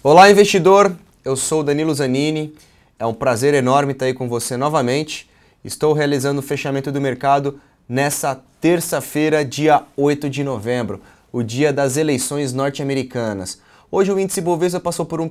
Olá, investidor. Eu sou Danilo Zanini. É um prazer enorme estar aí com você novamente. Estou realizando o fechamento do mercado nessa terça-feira, dia 8 de novembro, o dia das eleições norte-americanas. Hoje o índice Bovespa passou por um,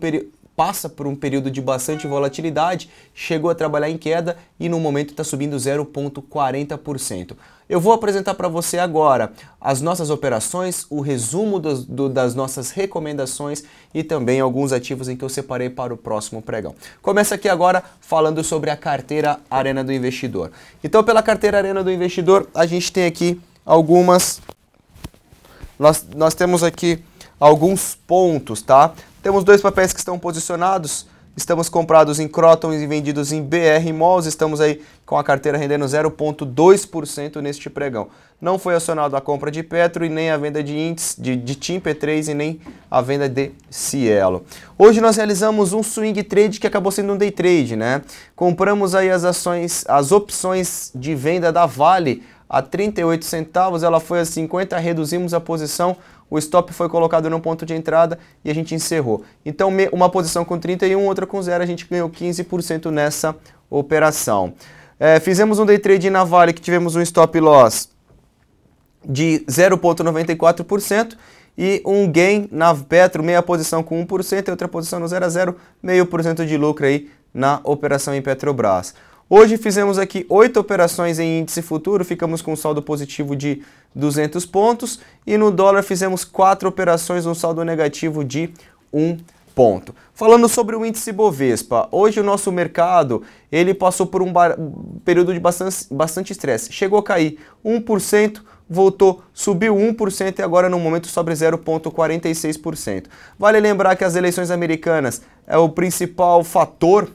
passa por um período de bastante volatilidade, chegou a trabalhar em queda e no momento está subindo 0,40%. Eu vou apresentar para você agora as nossas operações, o resumo do, do, das nossas recomendações e também alguns ativos em que eu separei para o próximo pregão. Começa aqui agora falando sobre a carteira Arena do Investidor. Então, pela carteira Arena do Investidor, a gente tem aqui algumas. Nós, nós temos aqui alguns pontos, tá? Temos dois papéis que estão posicionados. Estamos comprados em Croton e vendidos em BR Malls. Estamos aí com a carteira rendendo 0,2% neste pregão. Não foi acionado a compra de Petro e nem a venda de índice, de, de TIM P3 e nem a venda de Cielo. Hoje nós realizamos um swing trade que acabou sendo um day trade, né? Compramos aí as ações, as opções de venda da Vale a 38 centavos, ela foi a 50, reduzimos a posição, o stop foi colocado no ponto de entrada e a gente encerrou. Então, uma posição com 31, outra com zero, a gente ganhou 15% nessa operação. É, fizemos um day trade na Vale que tivemos um stop loss de 0,94% e um gain na Petro, meia posição com 1% e outra posição no 0 a 0, meio por cento de lucro aí na operação em Petrobras. Hoje fizemos aqui oito operações em índice futuro, ficamos com um saldo positivo de 200 pontos e no dólar fizemos quatro operações, um saldo negativo de 1 ponto. Falando sobre o índice Bovespa, hoje o nosso mercado ele passou por um período de bastante estresse, chegou a cair 1%, voltou, subiu 1% e agora no momento sobe 0,46%. Vale lembrar que as eleições americanas é o principal fator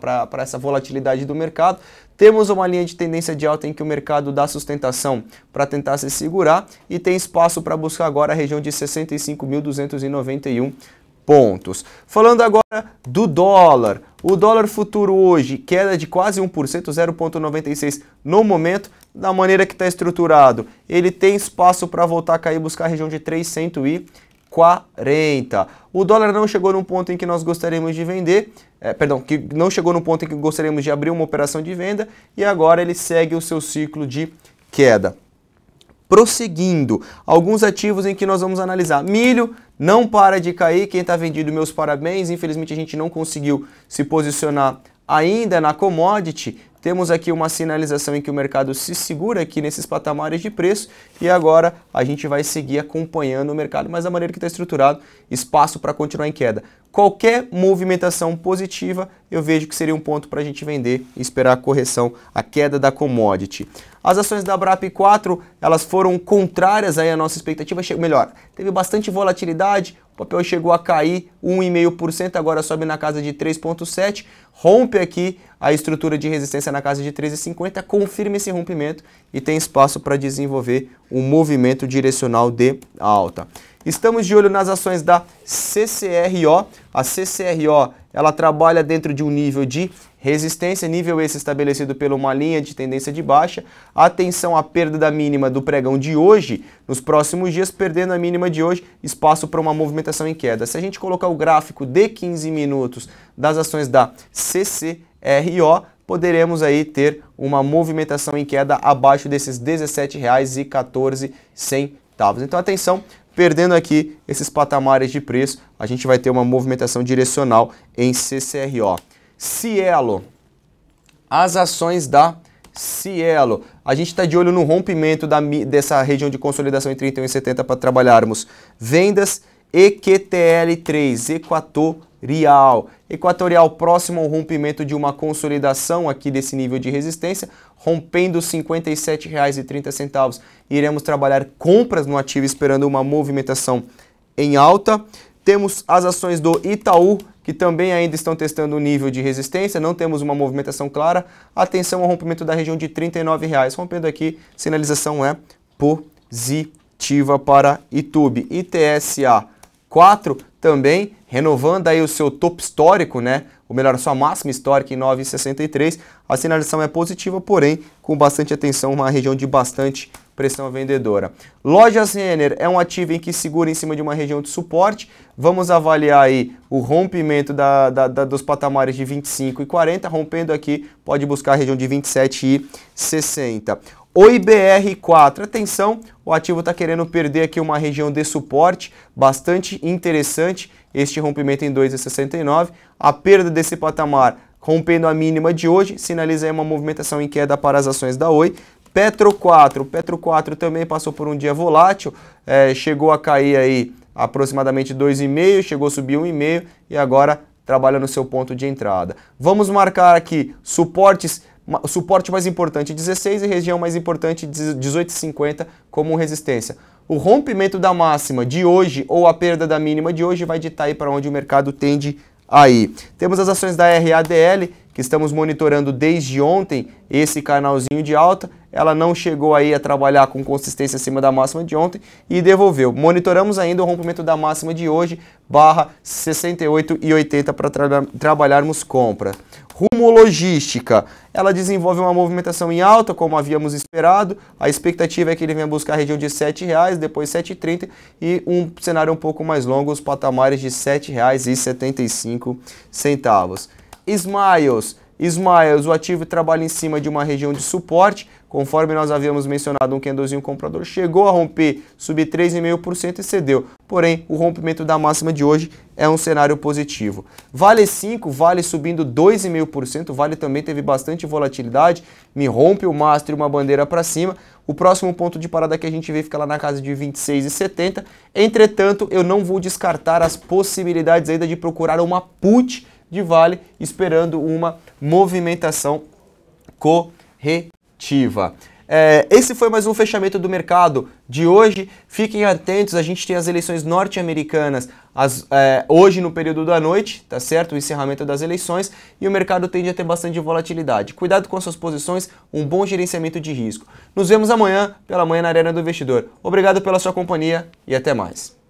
tá? para essa volatilidade do mercado. Temos uma linha de tendência de alta em que o mercado dá sustentação para tentar se segurar e tem espaço para buscar agora a região de 65.291 pontos. Falando agora do dólar, o dólar futuro hoje, queda de quase 1%, 0,96 no momento, da maneira que está estruturado. Ele tem espaço para voltar a cair buscar a região de 340. O dólar não chegou num ponto em que nós gostaríamos de vender, é, perdão, que não chegou no ponto em que gostaríamos de abrir uma operação de venda e agora ele segue o seu ciclo de queda. Prosseguindo, alguns ativos em que nós vamos analisar. Milho não para de cair, quem está vendido, meus parabéns. Infelizmente a gente não conseguiu se posicionar ainda na commodity, temos aqui uma sinalização em que o mercado se segura aqui nesses patamares de preço e agora a gente vai seguir acompanhando o mercado, mas da maneira que está estruturado, espaço para continuar em queda. Qualquer movimentação positiva eu vejo que seria um ponto para a gente vender e esperar a correção, a queda da commodity. As ações da Brap 4, elas foram contrárias aí à nossa expectativa, melhor, teve bastante volatilidade, o papel chegou a cair 1,5%, agora sobe na casa de 3,7%, rompe aqui a estrutura de resistência na casa de 3,50%, confirma esse rompimento e tem espaço para desenvolver um movimento direcional de alta. Estamos de olho nas ações da CCRO. A CCRO ela trabalha dentro de um nível de resistência, nível esse estabelecido por uma linha de tendência de baixa. Atenção à perda da mínima do pregão de hoje, nos próximos dias, perdendo a mínima de hoje, espaço para uma movimentação em queda. Se a gente colocar o gráfico de 15 minutos das ações da CCRO, poderemos aí ter uma movimentação em queda abaixo desses R$ 17,14. Então atenção, Perdendo aqui esses patamares de preço, a gente vai ter uma movimentação direcional em CCRO. Cielo, as ações da Cielo. A gente está de olho no rompimento da, dessa região de consolidação em 31 e 70 para trabalharmos vendas EQTL3, equatorial. Equatorial próximo ao rompimento de uma consolidação aqui desse nível de resistência, rompendo R$ 57,30. Iremos trabalhar compras no ativo esperando uma movimentação em alta. Temos as ações do Itaú, que também ainda estão testando o nível de resistência, não temos uma movimentação clara. Atenção ao rompimento da região de R$ 39,00. Rompendo aqui, sinalização é positiva para YouTube. ITSA 4 também, renovando aí o seu topo histórico, né? Ou melhor, a sua máxima histórica em 9,63. A sinalização é positiva, porém, com bastante atenção, uma região de bastante pressão vendedora. Lojas Renner é um ativo em que segura em cima de uma região de suporte. Vamos avaliar aí o rompimento da, da, da, dos patamares de 25 e 40. Rompendo aqui, pode buscar a região de 27 e 60. OIBR4. Atenção, o ativo está querendo perder aqui uma região de suporte bastante interessante, este rompimento em 2,69. A perda desse patamar, rompendo a mínima de hoje, sinaliza aí uma movimentação em queda para as ações da Oi. Petro 4, Petro 4 também passou por um dia volátil, é, chegou a cair aí aproximadamente 2,5, chegou a subir 1,5 e agora trabalha no seu ponto de entrada. Vamos marcar aqui suportes o suporte mais importante 16 e região mais importante 18,50 como resistência. O rompimento da máxima de hoje ou a perda da mínima de hoje vai ditar aí para onde o mercado tende a ir. Temos as ações da RADL que estamos monitorando desde ontem esse canalzinho de alta, ela não chegou aí a trabalhar com consistência acima da máxima de ontem e devolveu. Monitoramos ainda o rompimento da máxima de hoje, barra 68,80 para tra trabalharmos compra. Rumo logística, ela desenvolve uma movimentação em alta, como havíamos esperado, a expectativa é que ele venha buscar a região de R$ 7,00, depois R$ 7,30 e um cenário um pouco mais longo, os patamares de R$ 7,75. Smiles. Smiles, o ativo trabalha em cima de uma região de suporte, conforme nós havíamos mencionado, um candlezinho comprador chegou a romper, subir 3,5% e cedeu. Porém, o rompimento da máxima de hoje é um cenário positivo. Vale 5, Vale subindo 2,5%, Vale também teve bastante volatilidade, me rompe o mastro e uma bandeira para cima. O próximo ponto de parada que a gente vê fica lá na casa de 26,70. Entretanto, eu não vou descartar as possibilidades ainda de procurar uma put de vale, esperando uma movimentação corretiva. É, esse foi mais um fechamento do mercado de hoje. Fiquem atentos, a gente tem as eleições norte-americanas é, hoje no período da noite, tá certo? O encerramento das eleições e o mercado tende a ter bastante volatilidade. Cuidado com suas posições, um bom gerenciamento de risco. Nos vemos amanhã pela manhã na Arena do Investidor. Obrigado pela sua companhia e até mais.